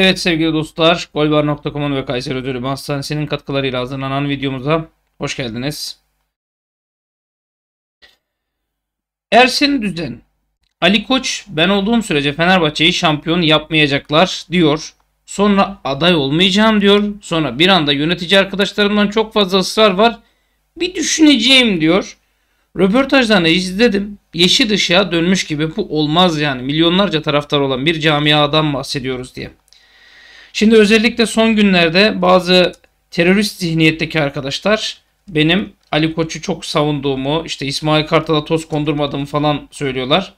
Evet sevgili dostlar, golbar.com'un ve Kayseri Ödülü Hastanesi'nin katkılarıyla hazırlanan videomuza hoş geldiniz. Ersin Düzen, Ali Koç ben olduğum sürece Fenerbahçe'yi şampiyon yapmayacaklar diyor. Sonra aday olmayacağım diyor. Sonra bir anda yönetici arkadaşlarımdan çok fazla ısrar var. Bir düşüneceğim diyor. Röportajlarını izledim. Yeşil ışığa dönmüş gibi bu olmaz yani. Milyonlarca taraftar olan bir camiadan bahsediyoruz diye. Şimdi özellikle son günlerde bazı terörist zihniyetteki arkadaşlar benim Ali Koç'u çok savunduğumu, işte İsmail Kartal'a toz kondurmadığımı falan söylüyorlar.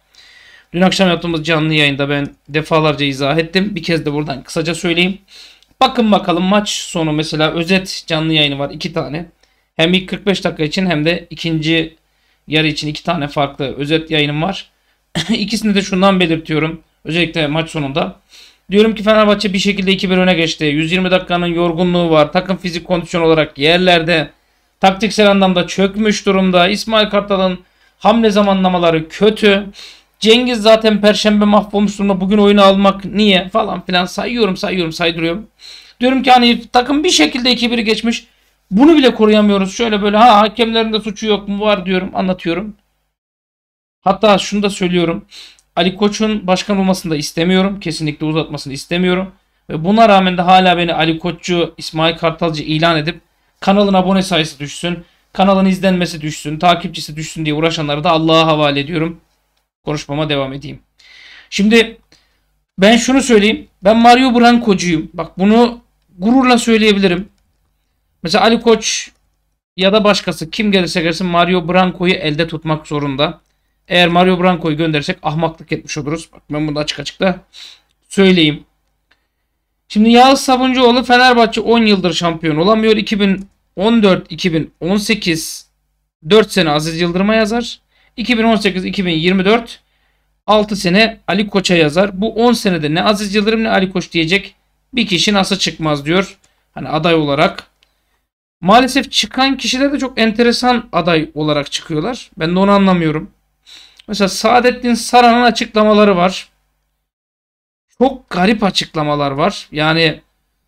Dün akşam yaptığımız canlı yayında ben defalarca izah ettim. Bir kez de buradan kısaca söyleyeyim. Bakın bakalım maç sonu mesela özet canlı yayını var iki tane. Hem ilk 45 dakika için hem de ikinci yarı için iki tane farklı özet yayınım var. İkisini de şundan belirtiyorum. Özellikle maç sonunda. Diyorum ki Fenerbahçe bir şekilde 2-1 öne geçti. 120 dakikanın yorgunluğu var. Takım fizik kondisyon olarak yerlerde. Taktiksel anlamda çökmüş durumda. İsmail Kartal'ın hamle zamanlamaları kötü. Cengiz zaten perşembe mahvolmuş durumda. Bugün oyunu almak niye falan filan sayıyorum sayıyorum saydırıyorum. Diyorum ki hani takım bir şekilde 2-1 geçmiş. Bunu bile koruyamıyoruz. Şöyle böyle ha hakemlerin de suçu yok mu var diyorum anlatıyorum. Hatta şunu da söylüyorum. Ali Koç'un başkan olmasını da istemiyorum. Kesinlikle uzatmasını istemiyorum. Ve buna rağmen de hala beni Ali Koççu, İsmail Kartalcı ilan edip kanalın abone sayısı düşsün, kanalın izlenmesi düşsün, takipçisi düşsün diye uğraşanları da Allah'a havale ediyorum. Konuşmama devam edeyim. Şimdi ben şunu söyleyeyim. Ben Mario Branco'cuyum. Bak bunu gururla söyleyebilirim. Mesela Ali Koç ya da başkası kim gelirse gelsin Mario Branco'yu elde tutmak zorunda. Eğer Mario Branco'yu gönderirsek ahmaklık etmiş oluruz. Bak ben bunu açık açık da söyleyeyim. Şimdi Yağız Sabuncuoğlu Fenerbahçe 10 yıldır şampiyon olamıyor. 2014-2018 4 sene Aziz Yıldırım'a yazar. 2018-2024 6 sene Ali Koç'a yazar. Bu 10 senede ne Aziz Yıldırım ne Ali Koç diyecek bir kişi nasıl çıkmaz diyor. Hani aday olarak. Maalesef çıkan kişiler de çok enteresan aday olarak çıkıyorlar. Ben de onu anlamıyorum. Mesela Saadettin Saran'ın açıklamaları var. Çok garip açıklamalar var. Yani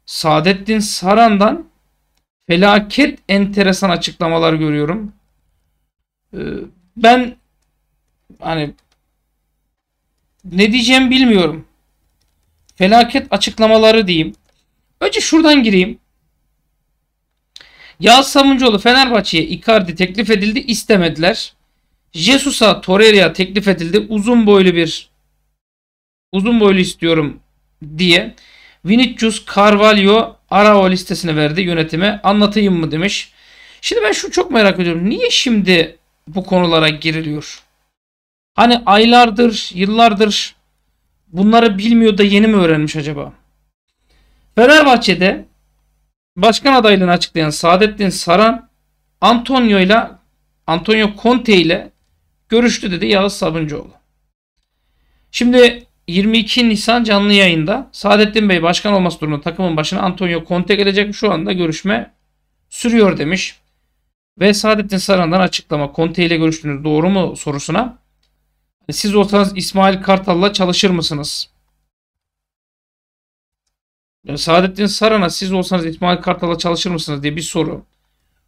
Saadettin Saran'dan felaket enteresan açıklamalar görüyorum. Ee, ben hani ne diyeceğim bilmiyorum. Felaket açıklamaları diyeyim. Önce şuradan gireyim. Yaz Samuncuoğlu Fenerbahçe'ye Icardi teklif edildi istemediler. Jesus'a Torreira teklif edildi. Uzun boylu bir uzun boylu istiyorum diye. Vinicius Carvalho Arao listesini verdi yönetime. Anlatayım mı demiş. Şimdi ben şu çok merak ediyorum. Niye şimdi bu konulara giriliyor? Hani aylardır, yıllardır bunları bilmiyor da yeni mi öğrenmiş acaba? Fenerbahçe'de başkan adaylığını açıklayan Saadettin Saran Antonio ile Antonio Conte ile Görüştü dedi Yağız Sabuncuoğlu. Şimdi 22 Nisan canlı yayında Saadettin Bey başkan olması durumunda takımın başına Antonio Conte gelecek. Şu anda görüşme sürüyor demiş. Ve Saadettin Saran'dan açıklama Conte ile görüştünüz doğru mu sorusuna. Hani siz olsanız İsmail Kartal'la çalışır mısınız? Saadettin Saran'a siz olsanız İsmail Kartal'la çalışır mısınız diye bir soru.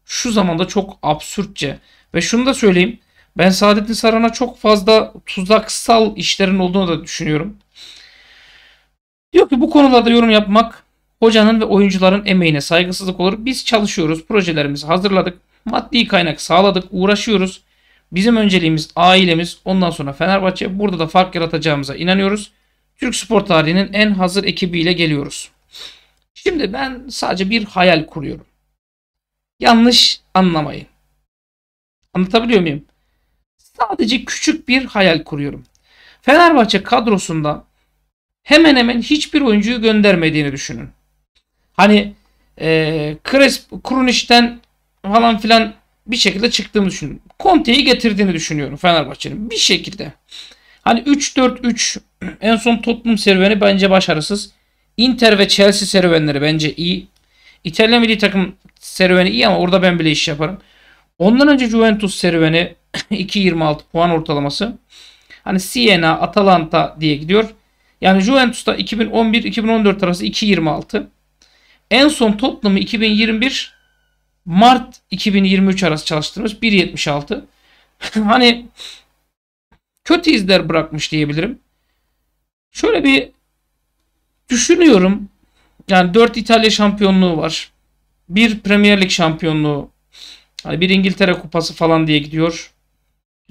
Şu zamanda çok absürtçe. Ve şunu da söyleyeyim. Ben Saadettin Saran'a çok fazla tuzaksal işlerin olduğunu da düşünüyorum. Diyor ki bu konularda yorum yapmak hocanın ve oyuncuların emeğine saygısızlık olur. Biz çalışıyoruz, projelerimizi hazırladık, maddi kaynak sağladık, uğraşıyoruz. Bizim önceliğimiz ailemiz, ondan sonra Fenerbahçe. Burada da fark yaratacağımıza inanıyoruz. Türk spor tarihinin en hazır ekibiyle geliyoruz. Şimdi ben sadece bir hayal kuruyorum. Yanlış anlamayın. Anlatabiliyor muyum? Sadece küçük bir hayal kuruyorum. Fenerbahçe kadrosunda hemen hemen hiçbir oyuncuyu göndermediğini düşünün. Hani e, Crespo, falan filan bir şekilde çıktığını düşünün. Conte'yi getirdiğini düşünüyorum Fenerbahçe'nin bir şekilde. Hani 3-4-3 en son Tottenham serüveni bence başarısız. Inter ve Chelsea serüvenleri bence iyi. İtalya milli takım serüveni iyi ama orada ben bile iş yaparım. Ondan önce Juventus serüveni 2.26 puan ortalaması. Hani Siena, Atalanta diye gidiyor. Yani Juventus'ta 2011-2014 arası 2.26. En son toplamı 2021 Mart 2023 arası çalıştırmış 1.76. hani kötü izler bırakmış diyebilirim. Şöyle bir düşünüyorum. Yani 4 İtalya şampiyonluğu var. Bir Premier Lig şampiyonluğu. Hani bir İngiltere kupası falan diye gidiyor.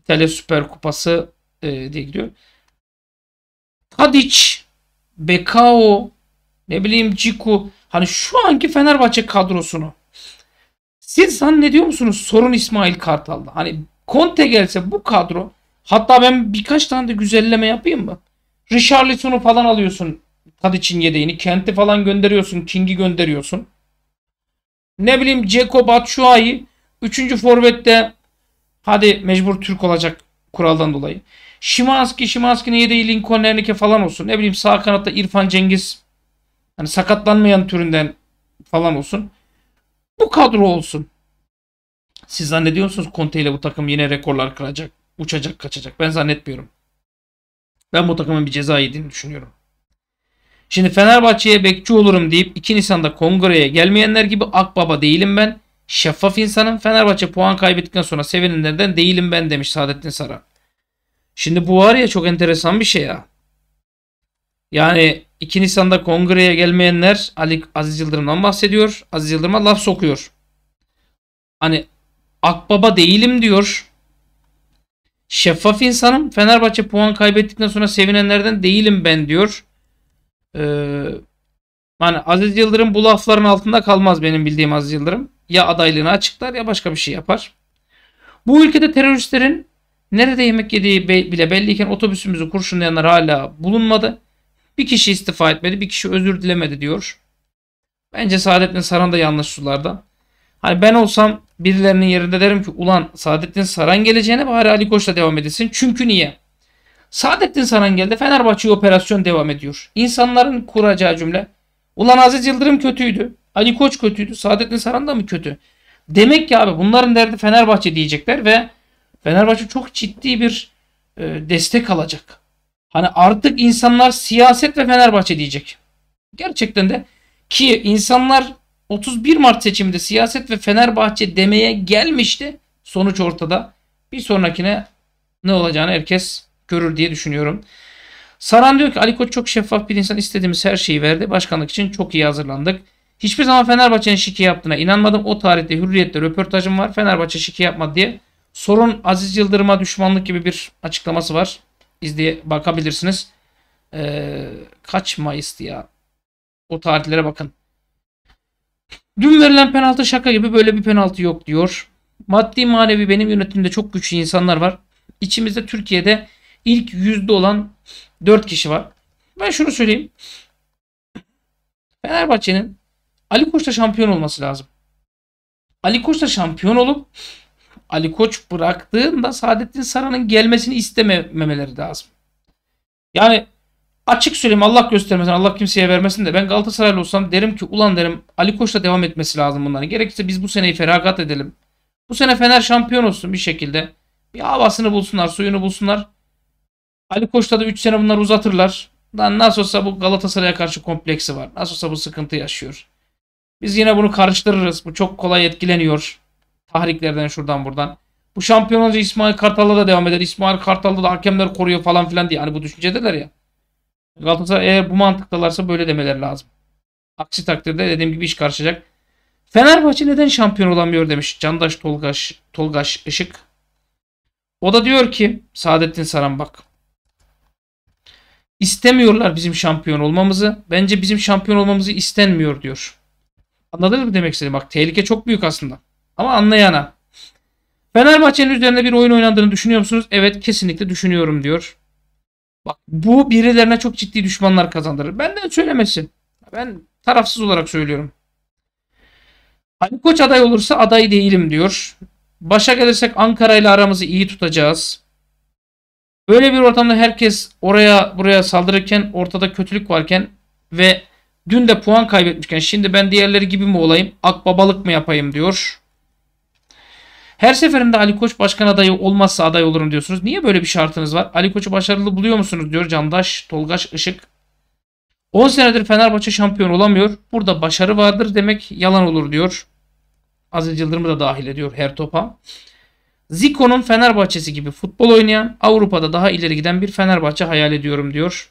İtalya Süper Kupası e, diye gidiyor. Tadic, Bekao, ne bileyim Ciku. Hani şu anki Fenerbahçe kadrosunu. Siz zannediyor musunuz sorun İsmail Kartal'da? Hani Conte gelse bu kadro hatta ben birkaç tane de güzelleme yapayım mı? Richarlison'u falan alıyorsun Tadic'in yedeğini. Kent'i falan gönderiyorsun. King'i gönderiyorsun. Ne bileyim Ceko Batshuayi. Üçüncü forvette Hadi mecbur Türk olacak kuraldan dolayı. Şimanski, Şimanski'nin yedeği Lincoln Ernike falan olsun. Ne bileyim sağ kanatta İrfan Cengiz. Hani sakatlanmayan türünden falan olsun. Bu kadro olsun. Siz zannediyorsunuz Conte ile bu takım yine rekorlar kıracak, uçacak, kaçacak. Ben zannetmiyorum. Ben bu takımın bir ceza yediğini düşünüyorum. Şimdi Fenerbahçe'ye bekçi olurum deyip 2 Nisan'da kongreye gelmeyenler gibi akbaba değilim ben. Şeffaf insanın Fenerbahçe puan kaybettikten sonra sevinenlerden değilim ben demiş Saadettin Sara. Şimdi bu var ya çok enteresan bir şey ya. Yani 2 Nisan'da kongreye gelmeyenler Ali Aziz Yıldırım'dan bahsediyor. Aziz Yıldırım'a laf sokuyor. Hani akbaba değilim diyor. Şeffaf insanım Fenerbahçe puan kaybettikten sonra sevinenlerden değilim ben diyor. Ee, yani Aziz Yıldırım bu lafların altında kalmaz benim bildiğim Aziz Yıldırım ya adaylığını açıklar ya başka bir şey yapar. Bu ülkede teröristlerin nerede yemek yediği bile belliyken otobüsümüzü kurşunlayanlar hala bulunmadı. Bir kişi istifa etmedi, bir kişi özür dilemedi diyor. Bence Saadettin Saran da yanlış sularda. Hani ben olsam birilerinin yerinde derim ki ulan Saadettin Saran geleceğine bari Ali Koç'la devam edilsin. Çünkü niye? Saadettin Saran geldi Fenerbahçe'ye operasyon devam ediyor. İnsanların kuracağı cümle. Ulan Aziz Yıldırım kötüydü. Ali Koç kötüydü. Saadettin Saran da mı kötü? Demek ki abi bunların derdi Fenerbahçe diyecekler ve Fenerbahçe çok ciddi bir e, destek alacak. Hani artık insanlar siyaset ve Fenerbahçe diyecek. Gerçekten de ki insanlar 31 Mart seçiminde siyaset ve Fenerbahçe demeye gelmişti. Sonuç ortada. Bir sonrakine ne olacağını herkes görür diye düşünüyorum. Saran diyor ki Ali Koç çok şeffaf bir insan istediğimiz her şeyi verdi. Başkanlık için çok iyi hazırlandık. Hiçbir zaman Fenerbahçe'nin şike yaptığına inanmadım. O tarihte Hürriyet'te röportajım var. Fenerbahçe şike yapmadı diye. Sorun Aziz Yıldırım'a düşmanlık gibi bir açıklaması var. İzleye bakabilirsiniz. Ee, kaç Mayıs'tı ya? O tarihlere bakın. Dün verilen penaltı şaka gibi böyle bir penaltı yok diyor. Maddi manevi benim yönetimde çok güçlü insanlar var. İçimizde Türkiye'de ilk yüzde olan 4 kişi var. Ben şunu söyleyeyim. Fenerbahçe'nin Ali Koç da şampiyon olması lazım. Ali Koç da şampiyon olup Ali Koç bıraktığında Saadettin Saran'ın gelmesini istememeleri lazım. Yani açık söyleyeyim Allah göstermesin Allah kimseye vermesin de ben Galatasaraylı olsam derim ki ulan derim Ali Koç'la devam etmesi lazım bunların. Gerekirse biz bu seneyi feragat edelim. Bu sene Fener şampiyon olsun bir şekilde. Bir havasını bulsunlar suyunu bulsunlar. Ali Koç'ta da 3 sene bunları uzatırlar. Lan nasıl olsa bu Galatasaray'a karşı kompleksi var. Nasıl olsa bu sıkıntı yaşıyor. Biz yine bunu karıştırırız. Bu çok kolay etkileniyor. Tahriklerden şuradan buradan. Bu şampiyon İsmail Kartal'la da devam eder. İsmail Kartal'da da hakemler koruyor falan filan diye. Hani bu düşüncedeler ya. Galatasaray eğer bu mantıktalarsa böyle demeler lazım. Aksi takdirde dediğim gibi iş karışacak. Fenerbahçe neden şampiyon olamıyor demiş Candaş Tolgaş, Tolgaş Işık. O da diyor ki Saadettin Saran bak. İstemiyorlar bizim şampiyon olmamızı. Bence bizim şampiyon olmamızı istenmiyor diyor. Anladınız mı demek istediğim? Bak tehlike çok büyük aslında. Ama anlayana. Fenerbahçe'nin üzerinde bir oyun oynandığını düşünüyor musunuz? Evet kesinlikle düşünüyorum diyor. Bak bu birilerine çok ciddi düşmanlar kazandırır. Benden söylemesin. Ben tarafsız olarak söylüyorum. Ali Koç aday olursa aday değilim diyor. Başa gelirsek Ankara ile aramızı iyi tutacağız. Böyle bir ortamda herkes oraya buraya saldırırken ortada kötülük varken ve Dün de puan kaybetmişken şimdi ben diğerleri gibi mi olayım? Akbabalık mı yapayım diyor. Her seferinde Ali Koç başkan adayı olmazsa aday olurum diyorsunuz. Niye böyle bir şartınız var? Ali Koç'u başarılı buluyor musunuz diyor Candaş Tolgaş Işık. 10 senedir Fenerbahçe şampiyon olamıyor. Burada başarı vardır demek yalan olur diyor. Aziz Yıldırım'ı da dahil ediyor her topa. Zico'nun Fenerbahçesi gibi futbol oynayan Avrupa'da daha ileri giden bir Fenerbahçe hayal ediyorum diyor.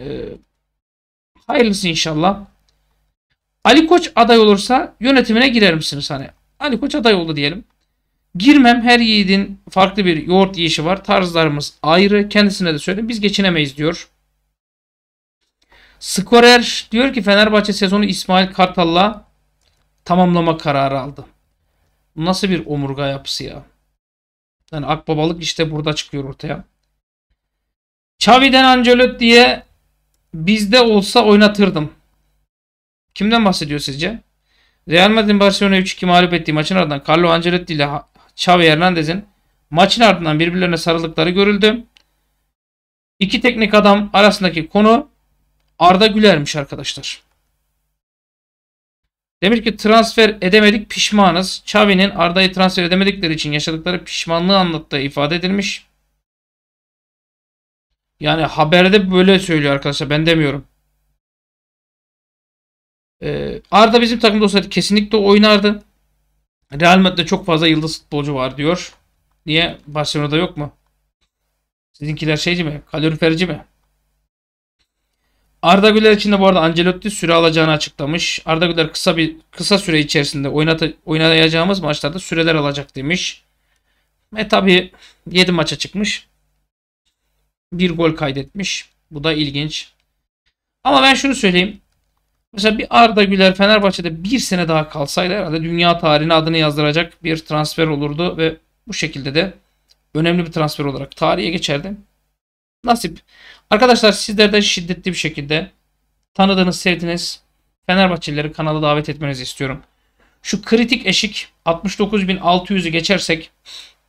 e, hayırlısı inşallah. Ali Koç aday olursa yönetimine girer misiniz? Hani Ali Koç aday oldu diyelim. Girmem her yiğidin farklı bir yoğurt yiyişi var. Tarzlarımız ayrı. Kendisine de söyledim. Biz geçinemeyiz diyor. Skorer diyor ki Fenerbahçe sezonu İsmail Kartal'la tamamlama kararı aldı. Nasıl bir omurga yapısı ya. Yani akbabalık işte burada çıkıyor ortaya. Xavi'den Ancelotti diye Bizde olsa oynatırdım. Kimden bahsediyor sizce? Real Madrid'in Barcelona 3-2 mağlup ettiği maçın ardından Carlo Ancelotti ile Xavi Hernandez'in maçın ardından birbirlerine sarıldıkları görüldü. İki teknik adam arasındaki konu Arda Güler'miş arkadaşlar. Demiş ki transfer edemedik pişmanız. Xavi'nin Arda'yı transfer edemedikleri için yaşadıkları pişmanlığı anlattığı ifade edilmiş. Yani haberde böyle söylüyor arkadaşlar. Ben demiyorum. Ee, Arda bizim takımda olsaydı kesinlikle oynardı. Real Madrid'de çok fazla yıldız futbolcu var diyor. Niye? Barcelona'da yok mu? Sizinkiler şeyci mi? Kaloriferci mi? Arda Güler için de bu arada Ancelotti süre alacağını açıklamış. Arda Güler kısa bir kısa süre içerisinde oynata, oynayacağımız maçlarda süreler alacak demiş. E tabi 7 maça çıkmış bir gol kaydetmiş. Bu da ilginç. Ama ben şunu söyleyeyim. Mesela bir Arda Güler Fenerbahçe'de bir sene daha kalsaydı herhalde dünya tarihine adını yazdıracak bir transfer olurdu ve bu şekilde de önemli bir transfer olarak tarihe geçerdi. Nasip. Arkadaşlar sizlerden şiddetli bir şekilde tanıdığınız, sevdiğiniz Fenerbahçelileri kanala davet etmenizi istiyorum. Şu kritik eşik 69.600'ü geçersek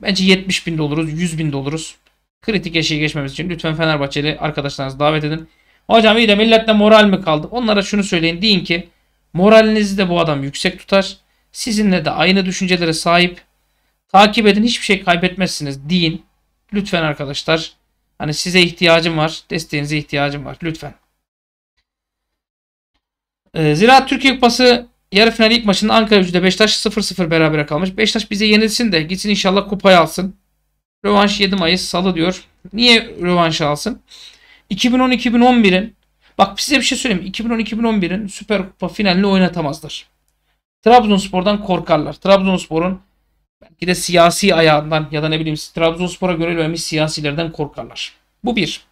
bence 70.000'de oluruz, 100.000'de oluruz kritik eşiği geçmemiz için lütfen Fenerbahçeli arkadaşlarınızı davet edin. Hocam iyi de milletle moral mi kaldı? Onlara şunu söyleyin. Deyin ki moralinizi de bu adam yüksek tutar. Sizinle de aynı düşüncelere sahip. Takip edin hiçbir şey kaybetmezsiniz deyin. Lütfen arkadaşlar. Hani size ihtiyacım var. Desteğinize ihtiyacım var. Lütfen. Ee, Ziraat Türkiye Kupası yarı final ilk maçında Ankara gücüde Beşiktaş 0-0 beraber kalmış. Beşiktaş bize yenilsin de gitsin inşallah kupayı alsın. Rövanş 7 Mayıs Salı diyor. Niye rövanş alsın? 2010-2011'in bak size bir şey söyleyeyim. 2010-2011'in Süper Kupa finalini oynatamazlar. Trabzonspor'dan korkarlar. Trabzonspor'un belki de siyasi ayağından ya da ne bileyim Trabzonspor'a görülmemiş siyasilerden korkarlar. Bu bir.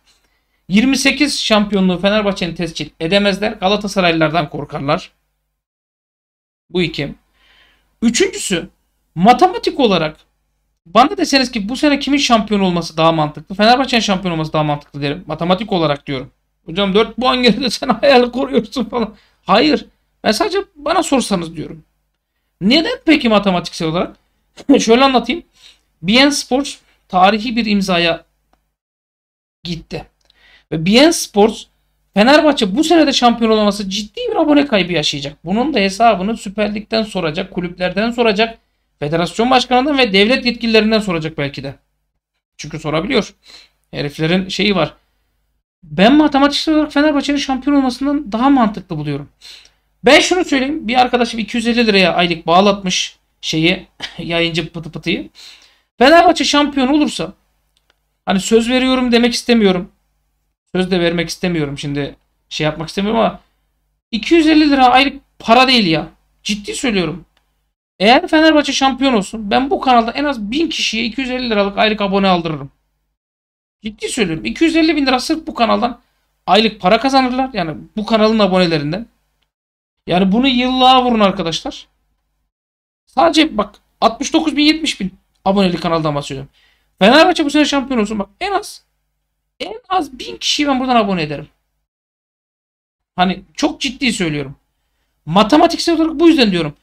28 şampiyonluğu Fenerbahçe'nin tescil edemezler. Galatasaraylılardan korkarlar. Bu iki. Üçüncüsü matematik olarak bana deseniz ki bu sene kimin şampiyon olması daha mantıklı? Fenerbahçe'nin şampiyon olması daha mantıklı derim. Matematik olarak diyorum. Hocam 4 puan geride sen hayal koruyorsun falan. Hayır. Ben sadece bana sorsanız diyorum. Neden peki matematiksel olarak? Şöyle anlatayım. BN Sports tarihi bir imzaya gitti. Ve BN Sports Fenerbahçe bu senede şampiyon olaması ciddi bir abone kaybı yaşayacak. Bunun da hesabını Süper Lig'den soracak, kulüplerden soracak Federasyon başkanından ve devlet yetkililerinden soracak belki de. Çünkü sorabiliyor. Heriflerin şeyi var. Ben matematiksel olarak Fenerbahçe'nin şampiyon olmasından daha mantıklı buluyorum. Ben şunu söyleyeyim. Bir arkadaşım 250 liraya aylık bağlatmış şeyi yayıncı pıtı pıtıyı. Fenerbahçe şampiyon olursa hani söz veriyorum demek istemiyorum. Söz de vermek istemiyorum şimdi şey yapmak istemiyorum ama 250 lira aylık para değil ya. Ciddi söylüyorum. Eğer Fenerbahçe şampiyon olsun ben bu kanalda en az 1000 kişiye 250 liralık aylık abone aldırırım. Ciddi söylüyorum. 250 bin lira sırf bu kanaldan aylık para kazanırlar. Yani bu kanalın abonelerinden. Yani bunu yıllığa vurun arkadaşlar. Sadece bak 69 bin 70 bin aboneli kanaldan bahsediyorum. Fenerbahçe bu sene şampiyon olsun. Bak en az en az 1000 kişiyi ben buradan abone ederim. Hani çok ciddi söylüyorum. Matematiksel olarak bu yüzden diyorum.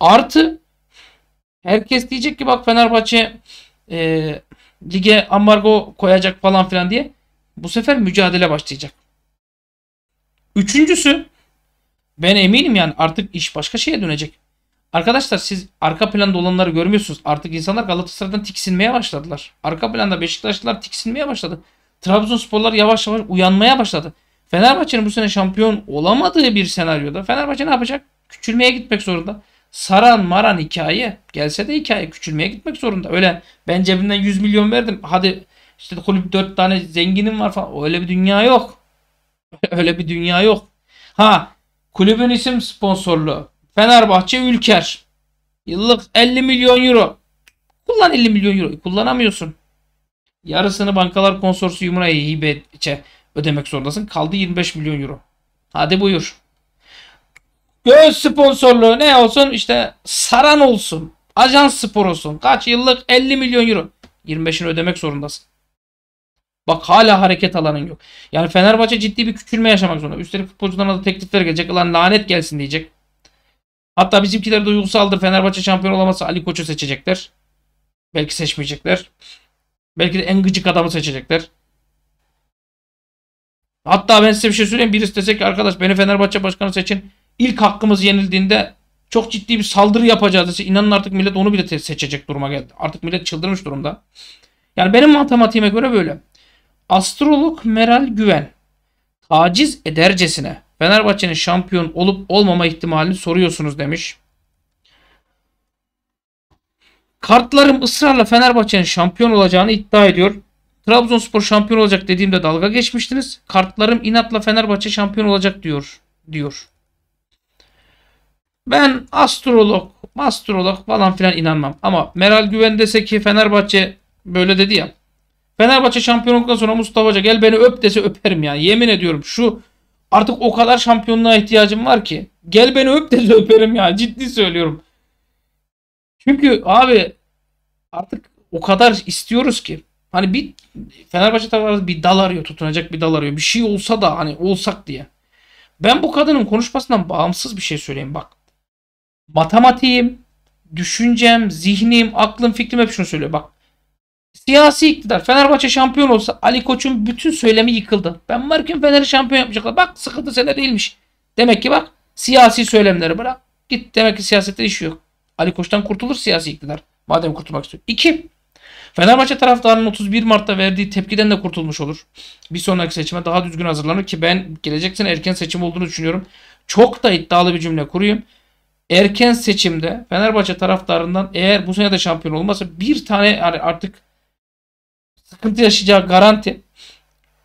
Artı Herkes diyecek ki bak Fenerbahçe e, lige ambargo koyacak falan filan diye. Bu sefer mücadele başlayacak. Üçüncüsü ben eminim yani artık iş başka şeye dönecek. Arkadaşlar siz arka planda olanları görmüyorsunuz. Artık insanlar Galatasaray'dan tiksinmeye başladılar. Arka planda Beşiktaşlılar tiksinmeye başladı. Trabzonsporlar yavaş yavaş uyanmaya başladı. Fenerbahçe'nin bu sene şampiyon olamadığı bir senaryoda Fenerbahçe ne yapacak? Küçülmeye gitmek zorunda saran maran hikaye gelse de hikaye küçülmeye gitmek zorunda. Öyle ben cebimden 100 milyon verdim. Hadi işte kulüp 4 tane zenginim var falan. Öyle bir dünya yok. Öyle bir dünya yok. Ha kulübün isim sponsorluğu. Fenerbahçe Ülker. Yıllık 50 milyon euro. Kullan 50 milyon euro. Kullanamıyorsun. Yarısını bankalar konsorsiyumuna hibe ödemek zorundasın. Kaldı 25 milyon euro. Hadi buyur. Göğüs sponsorluğu ne olsun? işte saran olsun. Ajans spor olsun. Kaç yıllık? 50 milyon euro. 25'ini ödemek zorundasın. Bak hala hareket alanın yok. Yani Fenerbahçe ciddi bir küçülme yaşamak zorunda. Üstelik futbolcularına da teklifler gelecek. Lan lanet gelsin diyecek. Hatta bizimkiler de duygusaldır. Fenerbahçe şampiyon olamazsa Ali Koç'u seçecekler. Belki seçmeyecekler. Belki de en gıcık adamı seçecekler. Hatta ben size bir şey söyleyeyim. Birisi desek ki arkadaş beni Fenerbahçe başkanı seçin ilk hakkımız yenildiğinde çok ciddi bir saldırı yapacağız dese inanın artık millet onu bile seçecek duruma geldi. Artık millet çıldırmış durumda. Yani benim matematiğime göre böyle. Astrolog Meral Güven taciz edercesine Fenerbahçe'nin şampiyon olup olmama ihtimalini soruyorsunuz demiş. Kartlarım ısrarla Fenerbahçe'nin şampiyon olacağını iddia ediyor. Trabzonspor şampiyon olacak dediğimde dalga geçmiştiniz. Kartlarım inatla Fenerbahçe şampiyon olacak diyor. diyor. Ben astrolog, astrolog falan filan inanmam. Ama Meral Güven dese ki Fenerbahçe böyle dedi ya. Fenerbahçe şampiyonluktan sonra Mustafa Hoca gel beni öp dese öperim yani. Yemin ediyorum şu artık o kadar şampiyonluğa ihtiyacım var ki. Gel beni öp dese öperim ya. Ciddi söylüyorum. Çünkü abi artık o kadar istiyoruz ki. Hani bir Fenerbahçe taraftarı bir dal arıyor tutunacak bir dal arıyor. Bir şey olsa da hani olsak diye. Ben bu kadının konuşmasından bağımsız bir şey söyleyeyim bak matematiğim, düşüncem, zihnim, aklım, fikrim hep şunu söylüyor. Bak siyasi iktidar. Fenerbahçe şampiyon olsa Ali Koç'un bütün söylemi yıkıldı. Ben varken Fener'i şampiyon yapacaklar. Bak sıkıntı sene değilmiş. Demek ki bak siyasi söylemleri bırak. Git demek ki siyasette iş yok. Ali Koç'tan kurtulur siyasi iktidar. Madem kurtulmak istiyor. İki, Fenerbahçe taraftarının 31 Mart'ta verdiği tepkiden de kurtulmuş olur. Bir sonraki seçime daha düzgün hazırlanır ki ben gelecek sene erken seçim olduğunu düşünüyorum. Çok da iddialı bir cümle kurayım erken seçimde Fenerbahçe taraftarından eğer bu sene de şampiyon olmazsa bir tane yani artık sıkıntı yaşayacağı garanti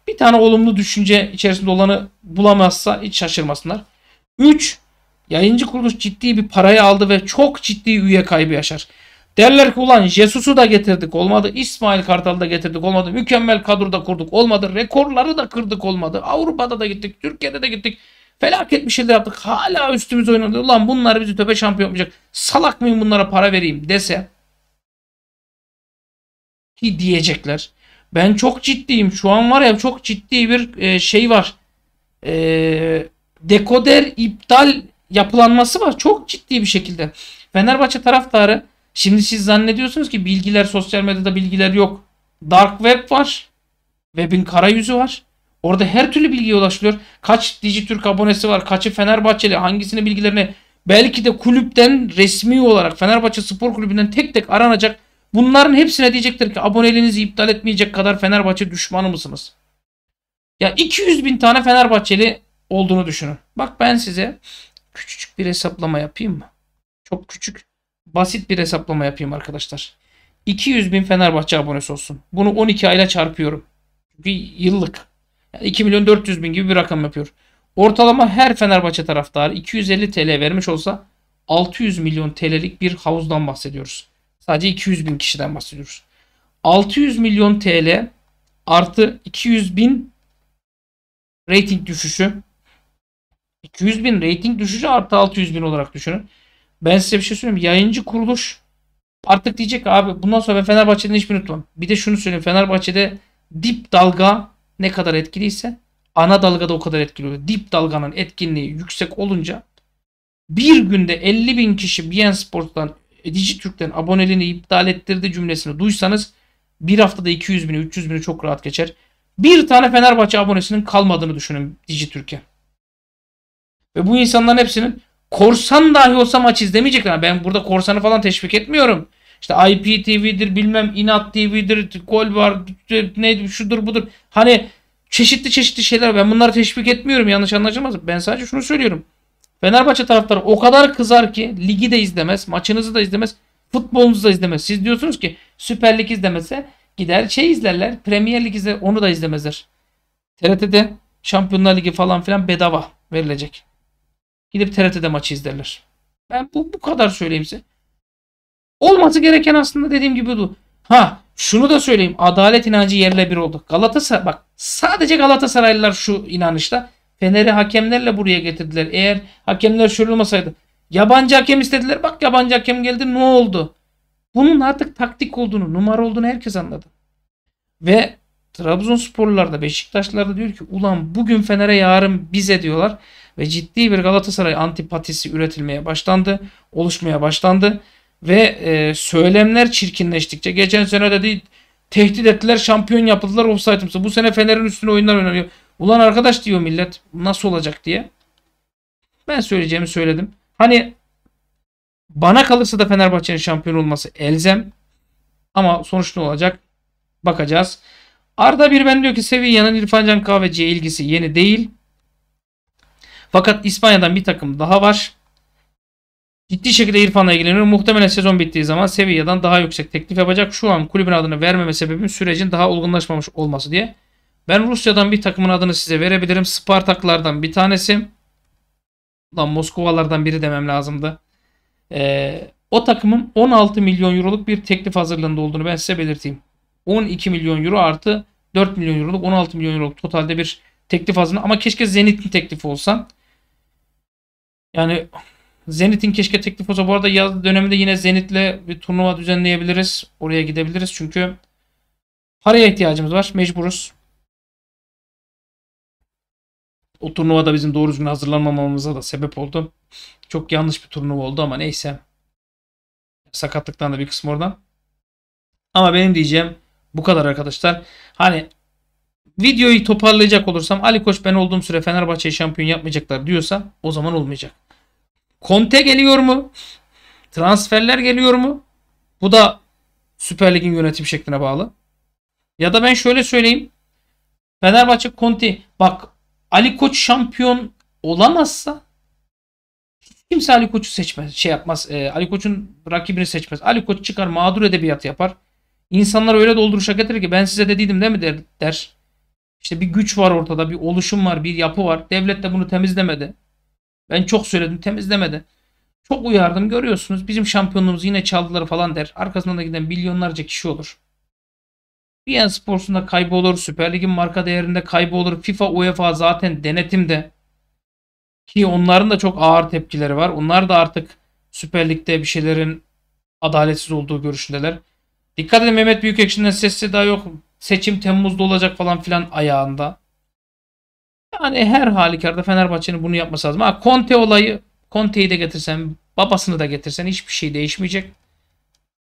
bir tane olumlu düşünce içerisinde olanı bulamazsa hiç şaşırmasınlar. 3. Yayıncı kuruluş ciddi bir parayı aldı ve çok ciddi üye kaybı yaşar. Derler ki ulan Jesus'u da getirdik olmadı. İsmail Kartal'ı da getirdik olmadı. Mükemmel kadroda kurduk olmadı. Rekorları da kırdık olmadı. Avrupa'da da gittik. Türkiye'de de gittik. Felaket bir şeyler yaptık. Hala üstümüz oynanıyor Ulan bunlar bizi töpe şampiyon yapacak. Salak mıyım bunlara para vereyim dese ki diyecekler. Ben çok ciddiyim. Şu an var ya çok ciddi bir e, şey var. E, dekoder iptal yapılanması var. Çok ciddi bir şekilde. Fenerbahçe taraftarı şimdi siz zannediyorsunuz ki bilgiler sosyal medyada bilgiler yok. Dark web var. Web'in kara yüzü var. Orada her türlü bilgiye ulaşılıyor. Kaç Dijitürk abonesi var, kaçı Fenerbahçeli, hangisinin bilgilerini belki de kulüpten resmi olarak Fenerbahçe Spor Kulübü'nden tek tek aranacak. Bunların hepsine diyecektir ki aboneliğinizi iptal etmeyecek kadar Fenerbahçe düşmanı mısınız? Ya 200 bin tane Fenerbahçeli olduğunu düşünün. Bak ben size küçücük bir hesaplama yapayım mı? Çok küçük basit bir hesaplama yapayım arkadaşlar. 200 bin Fenerbahçe abonesi olsun. Bunu 12 ayla çarpıyorum. Bir yıllık. Yani 2 milyon 400 bin gibi bir rakam yapıyor. Ortalama her Fenerbahçe taraftarı 250 TL vermiş olsa 600 milyon TL'lik bir havuzdan bahsediyoruz. Sadece 200 bin kişiden bahsediyoruz. 600 milyon TL artı 200 bin rating düşüşü. 200 bin rating düşüşü artı 600 bin olarak düşünün. Ben size bir şey söyleyeyim. Yayıncı kuruluş artık diyecek abi bundan sonra ben Fenerbahçe'den hiçbirini tutmam. Bir de şunu söyleyeyim. Fenerbahçe'de dip dalga ne kadar etkiliyse ana dalga da o kadar etkili oluyor. Dip dalganın etkinliği yüksek olunca bir günde 50 bin kişi BN Sport'tan e, Türk'ten aboneliğini iptal ettirdi cümlesini duysanız bir haftada 200 bini 300 bini çok rahat geçer. Bir tane Fenerbahçe abonesinin kalmadığını düşünün Türkiye. Ve bu insanların hepsinin korsan dahi olsa maç izlemeyecekler. Ben burada korsanı falan teşvik etmiyorum. İşte IPTV'dir bilmem inat TV'dir gol var neydi şudur budur. Hani çeşitli çeşitli şeyler ben bunları teşvik etmiyorum yanlış anlaşılmaz. Ben sadece şunu söylüyorum. Fenerbahçe taraftarı o kadar kızar ki ligi de izlemez, maçınızı da izlemez, futbolunuzu da izlemez. Siz diyorsunuz ki Süper Lig izlemese gider şey izlerler. Premier Lig izler onu da izlemezler. TRT'de Şampiyonlar Ligi falan filan bedava verilecek. Gidip TRT'de maçı izlerler. Ben bu, bu kadar söyleyeyim size. Olması gereken aslında dediğim gibi bu. Ha şunu da söyleyeyim. Adalet inancı yerle bir oldu. Galatasaray bak sadece Galatasaraylılar şu inanışta. Fener'i hakemlerle buraya getirdiler. Eğer hakemler şöyle olmasaydı. Yabancı hakem istediler. Bak yabancı hakem geldi ne oldu? Bunun artık taktik olduğunu, numara olduğunu herkes anladı. Ve Trabzonsporlular da Beşiktaşlılar da diyor ki ulan bugün Fener'e yarın bize diyorlar. Ve ciddi bir Galatasaray antipatisi üretilmeye başlandı. Oluşmaya başlandı. Ve e, söylemler çirkinleştikçe geçen sene de değil tehdit ettiler şampiyon yapıldılar offside'ımsa. Bu sene Fener'in üstüne oyunlar oynanıyor. Ulan arkadaş diyor millet nasıl olacak diye. Ben söyleyeceğimi söyledim. Hani bana kalırsa da Fenerbahçe'nin şampiyon olması elzem. Ama sonuç ne olacak? Bakacağız. Arda bir ben diyor ki Sevilla'nın İrfan Can Kahveci'ye ilgisi yeni değil. Fakat İspanya'dan bir takım daha var ciddi şekilde İrfan'la ilgileniyor. Muhtemelen sezon bittiği zaman seviyeden daha yüksek teklif yapacak. Şu an kulübün adını vermeme sebebim sürecin daha olgunlaşmamış olması diye. Ben Rusya'dan bir takımın adını size verebilirim. Spartaklardan bir tanesi. Lan Moskovalardan biri demem lazımdı. Ee, o takımın 16 milyon euroluk bir teklif hazırlığında olduğunu ben size belirteyim. 12 milyon euro artı 4 milyon euroluk 16 milyon euroluk totalde bir teklif hazırlığında. Ama keşke Zenit'in teklifi olsan. Yani Zenit'in keşke teklif olsa. Bu arada yaz döneminde yine Zenit'le bir turnuva düzenleyebiliriz. Oraya gidebiliriz çünkü paraya ihtiyacımız var. Mecburuz. O turnuva da bizim doğru düzgün hazırlanmamamıza da sebep oldu. Çok yanlış bir turnuva oldu ama neyse. Sakatlıktan da bir kısmı oradan. Ama benim diyeceğim bu kadar arkadaşlar. Hani videoyu toparlayacak olursam Ali Koç ben olduğum süre Fenerbahçe'yi şampiyon yapmayacaklar diyorsa o zaman olmayacak. Conte geliyor mu? Transferler geliyor mu? Bu da Süper Lig'in yönetim şekline bağlı. Ya da ben şöyle söyleyeyim. Fenerbahçe Conte bak Ali Koç şampiyon olamazsa kimse Ali Koç'u seçmez. Şey yapmaz. E, Ali Koç'un rakibini seçmez. Ali Koç çıkar mağdur edebiyat yapar. İnsanlar öyle dolduruşa getirir ki ben size dediydim değil mi der. der. İşte bir güç var ortada, bir oluşum var, bir yapı var. Devlet de bunu temizlemedi. Ben çok söyledim temizlemedi. Çok uyardım görüyorsunuz. Bizim şampiyonluğumuzu yine çaldılar falan der. Arkasından da giden milyonlarca kişi olur. Biyen Sports'unda kaybolur. Süper Lig'in marka değerinde kaybolur. FIFA, UEFA zaten denetimde. Ki onların da çok ağır tepkileri var. Onlar da artık Süper Lig'de bir şeylerin adaletsiz olduğu görüşündeler. Dikkat edin Mehmet Büyükekşi'nden sesi daha yok. Seçim Temmuz'da olacak falan filan ayağında. Yani her halükarda Fenerbahçe'nin bunu yapması lazım. Ha, Conte olayı, Conte'yi de getirsen, babasını da getirsen hiçbir şey değişmeyecek.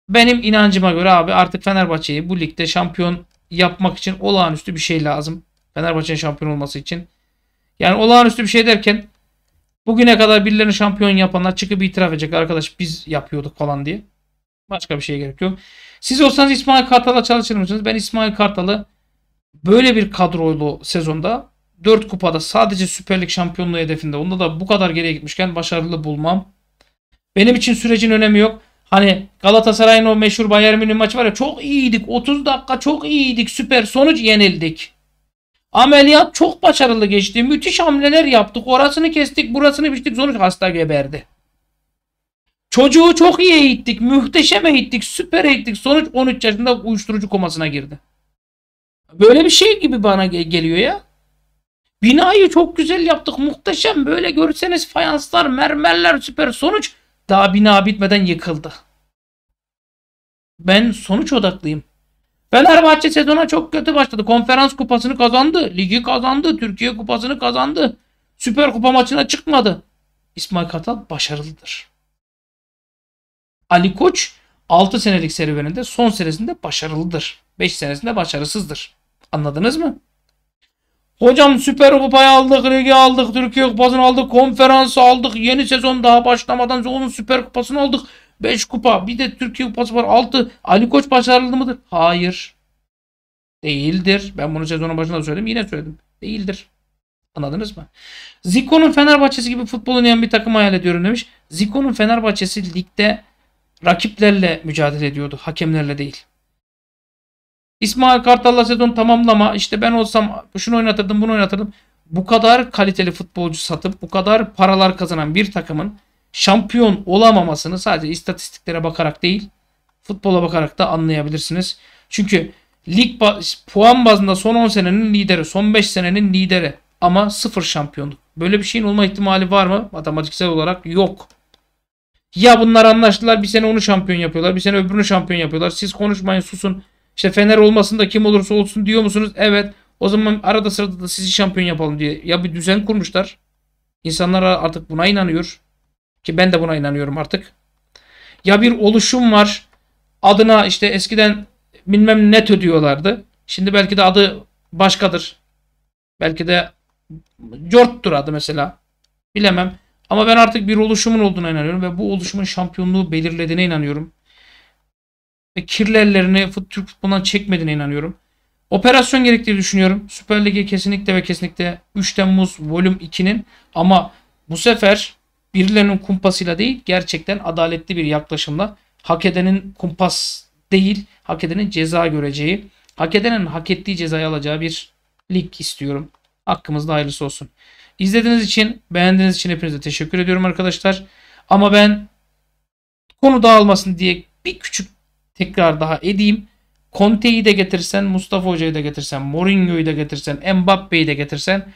Benim inancıma göre abi artık Fenerbahçe'yi bu ligde şampiyon yapmak için olağanüstü bir şey lazım. Fenerbahçe'nin şampiyon olması için. Yani olağanüstü bir şey derken bugüne kadar birilerini şampiyon yapanlar çıkıp itiraf edecek arkadaş biz yapıyorduk falan diye. Başka bir şeye gerek yok. Siz olsanız İsmail Kartal'a çalışır mısınız? Ben İsmail Kartal'ı böyle bir kadroylu sezonda 4 kupada sadece Süper Lig şampiyonluğu hedefinde. Onda da bu kadar geriye gitmişken başarılı bulmam. Benim için sürecin önemi yok. Hani Galatasaray'ın o meşhur Bayern Münih maçı var ya çok iyiydik. 30 dakika çok iyiydik. Süper sonuç yenildik. Ameliyat çok başarılı geçti. Müthiş hamleler yaptık. Orasını kestik, burasını biçtik. Sonuç hasta geberdi. Çocuğu çok iyi eğittik. Muhteşem eğittik. Süper eğittik. Sonuç 13 yaşında uyuşturucu komasına girdi. Böyle bir şey gibi bana geliyor ya. Binayı çok güzel yaptık muhteşem böyle görseniz fayanslar mermerler süper sonuç daha bina bitmeden yıkıldı. Ben sonuç odaklıyım. Fenerbahçe sezona çok kötü başladı. Konferans kupasını kazandı. Ligi kazandı. Türkiye kupasını kazandı. Süper kupa maçına çıkmadı. İsmail Katal başarılıdır. Ali Koç 6 senelik serüveninde son senesinde başarılıdır. 5 senesinde başarısızdır. Anladınız mı? Hocam Süper Kupa'yı aldık, ligi aldık, Türkiye Kupası'nı aldık, konferansı aldık. Yeni sezon daha başlamadan onun Süper Kupası'nı aldık. 5 kupa, bir de Türkiye Kupası var 6. Ali Koç başarılı mıdır? Hayır. Değildir. Ben bunu sezonun başında söyledim, yine söyledim. Değildir. Anladınız mı? Zico'nun Fenerbahçesi gibi futbol oynayan bir takım hayal ediyorum demiş. Zico'nun Fenerbahçesi ligde rakiplerle mücadele ediyordu. Hakemlerle değil. İsmail Kartal'la sezon tamamlama işte ben olsam şunu oynatırdım bunu oynatırdım. Bu kadar kaliteli futbolcu satıp bu kadar paralar kazanan bir takımın şampiyon olamamasını sadece istatistiklere bakarak değil futbola bakarak da anlayabilirsiniz. Çünkü lig baz, puan bazında son 10 senenin lideri, son 5 senenin lideri ama sıfır şampiyonluk. Böyle bir şeyin olma ihtimali var mı? Matematiksel olarak yok. Ya bunlar anlaştılar bir sene onu şampiyon yapıyorlar. Bir sene öbürünü şampiyon yapıyorlar. Siz konuşmayın susun. İşte Fener olmasın da kim olursa olsun diyor musunuz? Evet. O zaman arada sırada da sizi şampiyon yapalım diye. Ya bir düzen kurmuşlar. İnsanlar artık buna inanıyor. Ki ben de buna inanıyorum artık. Ya bir oluşum var. Adına işte eskiden bilmem ne ödüyorlardı. Şimdi belki de adı başkadır. Belki de Jort'tur adı mesela. Bilemem. Ama ben artık bir oluşumun olduğuna inanıyorum ve bu oluşumun şampiyonluğu belirlediğine inanıyorum ve kirli ellerini fut, Türk futbolundan çekmediğine inanıyorum. Operasyon gerektiği düşünüyorum. Süper Lig'e kesinlikle ve kesinlikle 3 Temmuz Volüm 2'nin ama bu sefer birilerinin kumpasıyla değil gerçekten adaletli bir yaklaşımla hak edenin kumpas değil hak edenin ceza göreceği hak edenin hak ettiği cezayı alacağı bir lig istiyorum. Hakkımızda hayırlısı olsun. İzlediğiniz için beğendiğiniz için hepinize teşekkür ediyorum arkadaşlar. Ama ben konu dağılmasın diye bir küçük tekrar daha edeyim. Conte'yi de getirsen, Mustafa Hoca'yı da getirsen, Mourinho'yu da getirsen, Mbappe'yi de getirsen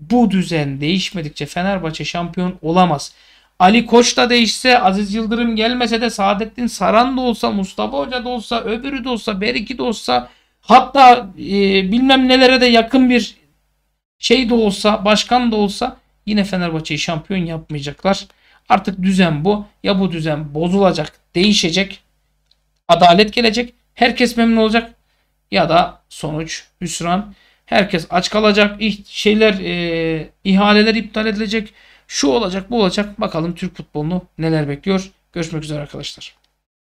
bu düzen değişmedikçe Fenerbahçe şampiyon olamaz. Ali Koç da değişse, Aziz Yıldırım gelmese de Saadettin Saran da olsa, Mustafa Hoca da olsa, öbürü de olsa, Beriki de olsa hatta e, bilmem nelere de yakın bir şey de olsa, başkan da olsa yine Fenerbahçe'yi şampiyon yapmayacaklar. Artık düzen bu. Ya bu düzen bozulacak, değişecek adalet gelecek. Herkes memnun olacak ya da sonuç hüsran. Herkes aç kalacak. Şeyler e, ihaleler iptal edilecek. Şu olacak, bu olacak. Bakalım Türk futbolunu neler bekliyor. Görüşmek üzere arkadaşlar.